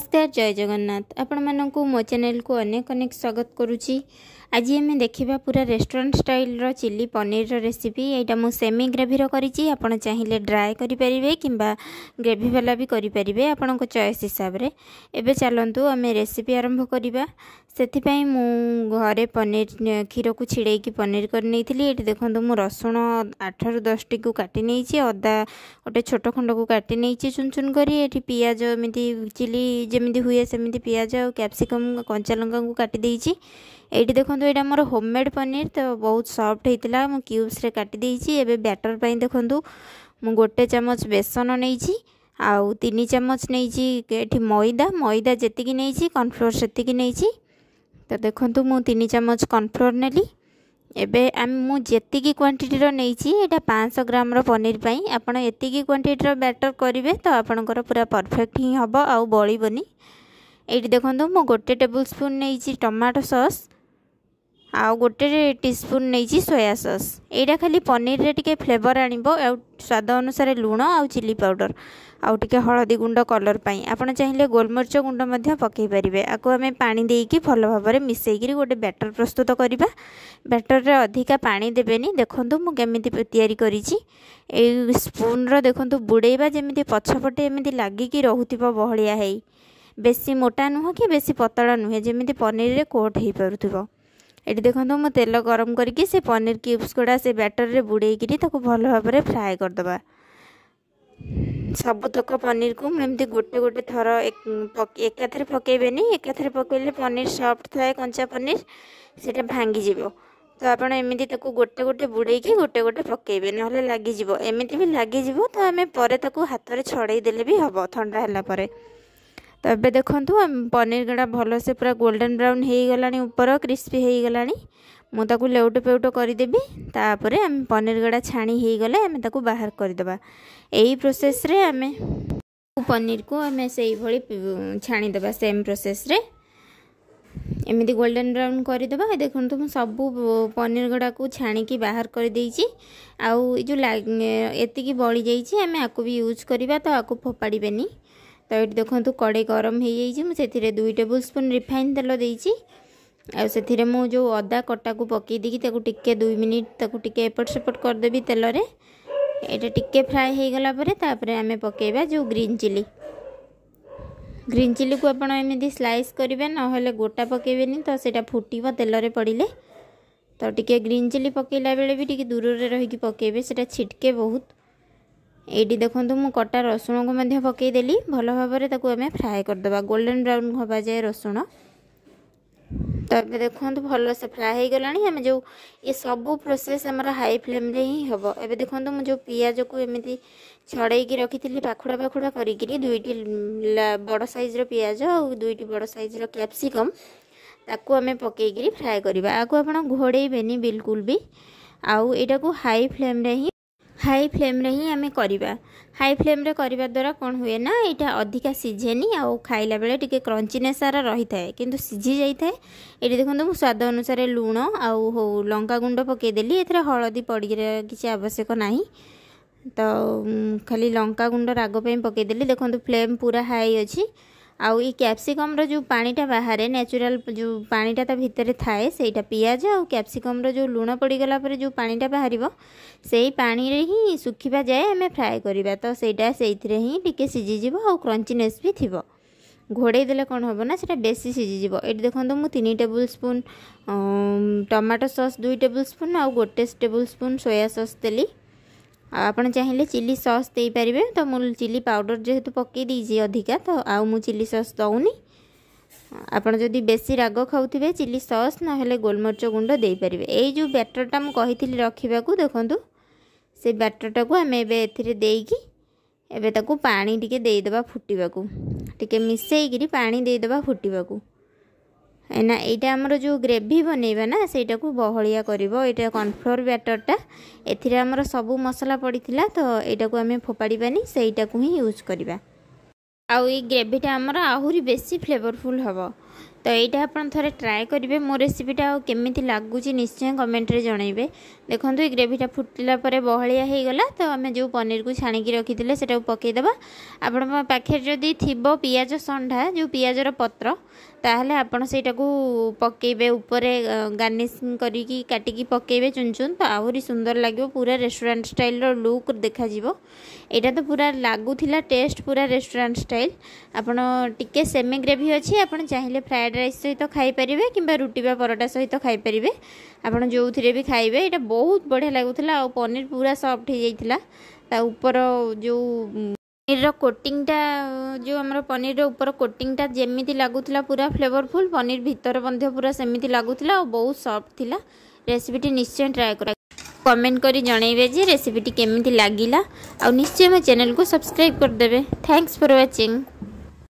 নমস্কার জয় জগন্নাথ আপনার মো চ্যানেল কু অনেক অনেক স্বাগত করুছি আজি আমি দেখা পুরা ରେଷ୍ଟୁରାଣ୍ଟ ଷ୍ଟାଇଲ୍ର ଚିଲି ପନିର୍ର ରେସିପି ଏଇଟା ମୁଁ ସେମି ଗ୍ରେଭିର କରିଛି ଆପଣ ଚାହିଁଲେ ଡ୍ରାଏ କରିପାରିବେ କିମ୍ବା ଗ୍ରେଭିବାଲା ବି କରିପାରିବେ ଆପଣଙ୍କ ଚଏସ୍ ହିସାବରେ ଏବେ ଚାଲନ୍ତୁ ଆମେ ରେସିପି ଆରମ୍ଭ କରିବା ସେଥିପାଇଁ ମୁଁ ଘରେ ପନିର କ୍ଷୀରକୁ ଛିଡ଼େଇକି ପନିର କରିନେଇଥିଲି ଏଠି ଦେଖନ୍ତୁ ମୁଁ ରସୁଣ ଆଠରୁ ଦଶଟିକୁ କାଟି ନେଇଛି ଅଦା ଗୋଟେ ଛୋଟ ଖଣ୍ଡକୁ କାଟି ନେଇଛି ଚୁନ୍ ଚୁନ୍ କରି ଏଠି ପିଆଜ ଏମିତି ଚିଲି ଯେମିତି ହୁଏ ସେମିତି ପିଆଜ ଆଉ କ୍ୟାପ୍ସିକମ୍ କଞ୍ଚାଲଙ୍କାକୁ କାଟି ଦେଇଛି ଏଇଠି ଦେଖନ୍ତୁ দেখুন এটা আমার হোমমেড পনির তো বহুত সফট হয়েছিল মু কিউবসরে কাটি দিয়েছি এবে ব্যাটর পাই দেখুন মু গোটে চামচ বেসন নেইছি আউ তিন চামচ নেইছি এটি ময়দা ময়দা যেতিকি নেইছি কর্নফ্লোর সেতিকি নেইছি তো দেখুন মু তিন চামচ কর্নফ্লোর নেলি এবে আমি মু যেতিকি কোয়ান্টিটির নেইছি এটা পাঁচশো গ্রামর পনির পাই আপনার এতিকি কোয়ান্টিটির ব্যাটর করবে তো আপনার পুরা পরফেক্ট হি হব আউ বলিবনি এইটি দেখুন মু গোটে টেবুল স্পুন নেইছি টমাটো সস ଆଉ ଗୋଟେ ଟିସ୍ପୁନ୍ ନେଇଛି ସୋୟା ସସ୍ ଏଇଟା ଖାଲି ପନିରରେ ଟିକେ ଫ୍ଲେଭର୍ ଆଣିବ ଆଉ ସ୍ୱାଦ ଅନୁସାରେ ଲୁଣ ଆଉ ଚିଲି ପାଉଡ଼ର ଆଉ ଟିକେ ହଳଦୀ ଗୁଣ୍ଡ କଲର୍ ପାଇଁ ଆପଣ ଚାହିଁଲେ ଗୋଲମରିଚ ଗୁଣ୍ଡ ମଧ୍ୟ ପକାଇ ପାରିବେ ଆକୁ ଆମେ ପାଣି ଦେଇକି ଭଲ ଭାବରେ ମିଶାଇକିରି ଗୋଟେ ବ୍ୟାଟର୍ ପ୍ରସ୍ତୁତ କରିବା ବ୍ୟାଟର୍ରେ ଅଧିକା ପାଣି ଦେବେନି ଦେଖନ୍ତୁ ମୁଁ କେମିତି ତିଆରି କରିଛି ଏଇ ସ୍ପୁନ୍ର ଦେଖନ୍ତୁ ବୁଡ଼େଇବା ଯେମିତି ପଛପଟେ ଏମିତି ଲାଗିକି ରହୁଥିବ ବହଳିଆ ହେଇ ବେଶୀ ମୋଟା ନୁହଁ କି ବେଶୀ ପତଳା ନୁହେଁ ଯେମିତି ପନିରରେ କୋଟ୍ ହେଇପାରୁଥିବ ଏଠି ଦେଖନ୍ତୁ ମୁଁ ତେଲ ଗରମ କରିକି ସେ ପନିର କ୍ୟୁବ୍ସ ଗୁଡ଼ା ସେ ବ୍ୟାଟରରେ ବୁଡ଼େଇକିରି ତାକୁ ଭଲ ଭାବରେ ଫ୍ରାଏ କରିଦେବା ସବୁତକ ପନିରକୁ ମୁଁ ଏମିତି ଗୋଟେ ଗୋଟେ ଥର ଏକାଥରେ ପକାଇବେନି ଏକାଥରେ ପକାଇଲେ ପନିର ସଫ୍ଟ ଥାଏ କଞ୍ଚା ପନିର ସେଇଟା ଭାଙ୍ଗିଯିବ ତ ଆପଣ ଏମିତି ତାକୁ ଗୋଟେ ଗୋଟେ ବୁଡ଼େଇକି ଗୋଟେ ଗୋଟେ ପକାଇବେ ନହେଲେ ଲାଗିଯିବ ଏମିତି ବି ଲାଗିଯିବ ତ ଆମେ ପରେ ତାକୁ ହାତରେ ଛଡ଼େଇ ଦେଲେ ବି ହେବ ଥଣ୍ଡା ହେଲା ପରେ ତ ଏବେ ଦେଖନ୍ତୁ ପନିରଗୁଡ଼ା ଭଲସେ ପୁରା ଗୋଲ୍ଡେନ୍ ବ୍ରାଉନ୍ ହୋଇଗଲାଣି ଉପର କ୍ରିସ୍ପି ହୋଇଗଲାଣି ମୁଁ ତାକୁ ଲେଉଟ ପେଉଟ କରିଦେବି ତାପରେ ଆମେ ପନିରଗୁଡ଼ା ଛାଣି ହୋଇଗଲେ ଆମେ ତାକୁ ବାହାର କରିଦେବା ଏଇ ପ୍ରୋସେସ୍ରେ ଆମେ ପନିରକୁ ଆମେ ସେଇଭଳି ଛାଣିଦେବା ସେମ୍ ପ୍ରୋସେସ୍ରେ ଏମିତି ଗୋଲ୍ଡେନ୍ ବ୍ରାଉନ୍ କରିଦେବା ଦେଖନ୍ତୁ ମୁଁ ସବୁ ପନିର ଗୁଡ଼ାକୁ ଛାଣିକି ବାହାର କରିଦେଇଛି ଆଉ ଏ ଯେଉଁ ଏତିକି ବଳିଯାଇଛି ଆମେ ଆକୁ ବି ୟୁଜ୍ କରିବା ତ ଆକୁ ଫୋପାଡ଼ିବେନି ତ ଏଇଠି ଦେଖନ୍ତୁ କଡ଼େଇ ଗରମ ହେଇଯାଇଛି ମୁଁ ସେଥିରେ ଦୁଇ ଟେବୁଲ୍ ସ୍ପୁନ୍ ରିଫାଇନ୍ ତେଲ ଦେଇଛି ଆଉ ସେଥିରେ ମୁଁ ଯେଉଁ ଅଦା କଟାକୁ ପକାଇ ଦେଇକି ତାକୁ ଟିକେ ଦୁଇ ମିନିଟ୍ ତାକୁ ଟିକେ ଏପଟ ସେପଟ କରିଦେବି ତେଲରେ ଏଇଟା ଟିକେ ଫ୍ରାଏ ହେଇଗଲା ପରେ ତାପରେ ଆମେ ପକାଇବା ଯେଉଁ ଗ୍ରୀନ୍ ଚିଲି ଗ୍ରୀନ୍ ଚିଲିକୁ ଆପଣ ଏମିତି ସ୍ଲାଇସ୍ କରିବେ ନହେଲେ ଗୋଟା ପକାଇବେନି ତ ସେଇଟା ଫୁଟିବ ତେଲରେ ପଡ଼ିଲେ ତ ଟିକେ ଗ୍ରୀନ୍ ଚିଲି ପକାଇଲା ବେଳେ ବି ଟିକେ ଦୂରରେ ରହିକି ପକାଇବେ ସେଇଟା ଛିଟକେ ବହୁତ এইটি দেখুন মু কটা রসুণকু মধ্যে পকাইদেলি ভালো ভাবে তাকে আমি ফ্রাই করেদেবা গোল্ডেন ব্রাউন হওয়া যায় রসুণ তো এবে দেখুন ভালসে ফ্রাই হয়ে গলা আমি যে এ সবু প্রোসেস আমার হাই ফ্লেম্রে হি হব এবে দেখুন মু যে পিঁয়াজকু এমনি ছড়াইকি রাখিলি পাখুড়া পাখুড়া করিকি দুইটি বড় সাইজর পিঁয়াজ আর দুইটি বড় সাইজর ক্যাপসিকম ତାକୁ ଆମେ ପକାଇକିରି ଫ୍ରାଏ କରିବା ଆକୁ ଆପଣ ଘୋଡ଼େଇବେନି ବିଲକୁଲ ବି ଆଉ ଏଇଟାକୁ ହାଇ ଫ୍ଲେମ୍ରେ ହିଁ হাই ফ্লেম্রে ହିଁ ଆମେ କରିବା ହାଇ ଫ୍ଲେମ୍ରେ କରିବା ଦ୍ୱାରା କ'ଣ ହୁଏ ନା ଏଇଟା ଅଧିକା ସିଝେନି ଆଉ ଖାଇଲା ବେଳେ ଟିକେ କ୍ରଞ୍ଚିନେସ୍ ସାରା ରହିଥାଏ କିନ୍ତୁ ସିଝି ଯାଇଥାଏ ଏଠି ଦେଖନ୍ତୁ ମୁଁ ସ୍ୱାଦ ଅନୁସାରେ ଲୁଣ ଆଉ ହଉ ଲଙ୍କାଗୁଣ୍ଡ ପକାଇଦେଲି ଏଥିରେ ହଳଦୀ ପଡ଼ିକି କିଛି ଆବଶ୍ୟକ ନାହିଁ ତ ଖାଲି ଲଙ୍କାଗୁଣ୍ଡ ରାଗ ପାଇଁ ପକାଇଦେଲି ଦେଖନ୍ତୁ ଫ୍ଲେମ୍ ପୁରା ହାଇ ଅଛି আউ এই ক্যাপসিকম্র যে পাটা বাহারে ন্যাচুরাল যে পাটা তা ভিতরে থাকে সেইটা পিঁয়াজ আউ ক্যাপসিকম্র যে লুণ পড়িগলা পরে যে পাটা বাহার সেই পাড়ে হি শুখিবা যায় আমি ফ্রাଏ করা তো সেইটা সেইথিরে হি টিকি সিজিযোগ আউ ক্রঞ্চিনেস বি থাকবে ঘোড়াই দেলে କ'ଣ ହେବ ନା ସେଇଟା ବେଶୀ ସିଝିଯିବ ଏଠି ଦେଖନ୍ତୁ ମୁଁ ତିନି ଟେବୁଲ୍ ସ୍ପୁନ୍ ଟମାଟୋ ସସ୍ ଦୁଇ ଟେବୁଲ୍ ସ୍ପୁନ୍ ଆଉ ଗୋଟେ ଟେବୁଲ୍ ସ୍ପୁନ୍ ସୋୟା ସସ୍ ଦେଲି ଆଉ ଆପଣ ଚାହିଁଲେ ଚିଲି ସସ୍ ଦେଇପାରିବେ ତ ମୁଁ ଚିଲି চিলি ଯେହେତୁ যেহেতু ଦେଇଛି ଅଧିକା ତ ଆଉ ମୁଁ ଚିଲି ସସ୍ ଦେଉନି ଆପଣ ଯଦି ବେଶୀ ରାଗ ଖାଉଥିବେ ଚିଲି ସସ୍ ନହେଲେ ଗୋଲମରିଚ ଗୁଣ୍ଡ ଦେଇପାରିବେ ଏଇ ଯେଉଁ ବ୍ୟାଟରଟା ମୁଁ କହିଥିଲି ରଖିବାକୁ ଦେଖନ୍ତୁ ସେ ବ୍ୟାଟରଟାକୁ ଆମେ ଏବେ ଏଥିରେ ଦେଇକି ଏବେ ତାକୁ ପାଣି ଟିକେ ଦେଇଦେବା ଫୁଟିବାକୁ ଟିକେ ମିଶାଇକିରି ପାଣି ଦେଇଦେବା ଫୁଟିବାକୁ ଏଇନା ଏଇଟା ଆମର ଯେଉଁ ଗ୍ରେଭି ବନେଇବା ନା ସେଇଟାକୁ ବହଳିଆ କରିବ ଏଇଟା କର୍ଣ୍ଣଫ୍ଲୋର ବ୍ୟାଟରଟା ଏଥିରେ ଆମର ସବୁ ମସଲା ପଡ଼ିଥିଲା ତ ଏଇଟାକୁ ଆମେ ଫୋପାଡ଼ିବାନି ସେଇଟାକୁ ହିଁ ୟୁଜ୍ କରିବା ଆଉ ଏଇ ଗ୍ରେଭିଟା ଆମର ଆହୁରି ବେଶୀ ଫ୍ଲେଭରଫୁଲ୍ ହେବ ତ ଏଇଟା ଆପଣ ଥରେ ଟ୍ରାଏ କରିବେ ମୋ ରେସିପିଟା ଆଉ କେମିତି ଲାଗୁଛି ନିଶ୍ଚୟ କମେଣ୍ଟରେ ଜଣାଇବେ ଦେଖନ୍ତୁ ଏ ଗ୍ରେଭିଟା ଫୁଟିଲା ପରେ ବହଳିଆ ହୋଇଗଲା ତ ଆମେ ଯେଉଁ ପନିରକୁ ଛାଣିକି ରଖିଥିଲେ ସେଟାକୁ ପକାଇଦେବା ଆପଣଙ୍କ ପାଖରେ ଯଦି ଥିବ ପିଆଜ ଷଣ୍ଢା ଯେଉଁ ପିଆଜର ପତ୍ର ତାହେଲେ ଆପଣ ସେଇଟାକୁ ପକାଇବେ ଉପରେ ଗାର୍ନିସିଂ କରିକି କାଟିକି ପକାଇବେ ଚୁନ୍ ଚୁନ୍ ତ ଆହୁରି ସୁନ୍ଦର ଲାଗିବ ପୁରା ରେଷ୍ଟୁରାଣ୍ଟ ଷ୍ଟାଇଲ୍ର ଲୁକ୍ ଦେଖାଯିବ ଏଇଟା ତ ପୁରା ଲାଗୁଥିଲା ଟେଷ୍ଟ ପୁରା ରେଷ୍ଟୁରାଣ୍ଟ ଷ୍ଟାଇଲ୍ ଆପଣ ଟିକେ ସେମି ଗ୍ରେଭି ଅଛି ଆପଣ ଚାହିଁଲେ ফ্রায়েড রাইস সহিত খাইপারে কিংবা রুটি বা পরোটা সহিত খাইপারে আপনার যে বি খাইবে এটা বহুত বঢ়িয়া লাগুলা আর পনির পুরা সফট হয়ে যাই তা উপর যে ପନିରର କୋଟିଂଟା ଯେଉଁ ଆମର ପନିରର ଉପର କୋଟିଂଟା ଯେମିତି ଲାଗୁଥିଲା ପୁରା ଫ୍ଲେଭରଫୁଲ୍ ପନିର ଭିତର ମଧ୍ୟ ପୁରା ସେମିତି ଲାଗୁଥିଲା ଆଉ ବହୁତ ସଫ୍ଟ ଥିଲା ରେସିପିଟି ନିଶ୍ଚୟ ଟ୍ରାଏ କରା କମେଣ୍ଟ କରି ଜଣାଇବେ ଯେ ରେସିପିଟି କେମିତି ଲାଗିଲା ଆଉ ନିଶ୍ଚୟ ମୋ ଚ୍ୟାନେଲକୁ ସବସ୍କ୍ରାଇବ୍ କରିଦେବେ ଥ୍ୟାଙ୍କସ୍ ଫର୍ ୱାଚିଂ